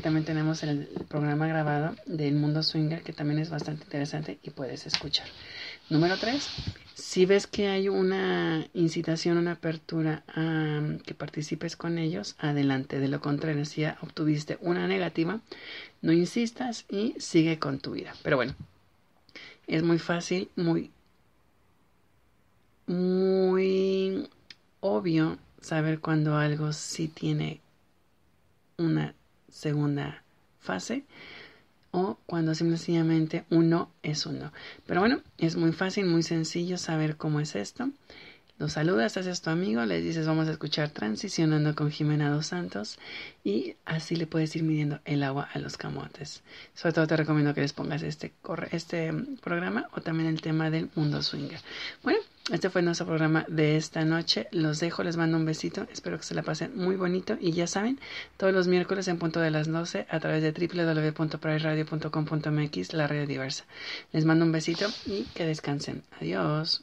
también tenemos el programa grabado del mundo swinger, que también es bastante interesante y puedes escuchar. Número 3, si ves que hay una incitación, una apertura a que participes con ellos, adelante. De lo contrario, si obtuviste una negativa, no insistas y sigue con tu vida. Pero bueno, es muy fácil, muy, muy obvio saber cuando algo sí tiene una segunda fase o cuando simplemente uno es uno. Pero bueno, es muy fácil, muy sencillo saber cómo es esto. Los saludas, haces tu amigo, les dices vamos a escuchar Transicionando con Jimena Dos Santos y así le puedes ir midiendo el agua a los camotes. Sobre todo te recomiendo que les pongas este, este mm, programa o también el tema del mundo swinger. Bueno, este fue nuestro programa de esta noche. Los dejo, les mando un besito. Espero que se la pasen muy bonito. Y ya saben, todos los miércoles en punto de las 12 a través de www.prairadio.com.mx, la radio diversa. Les mando un besito y que descansen. Adiós.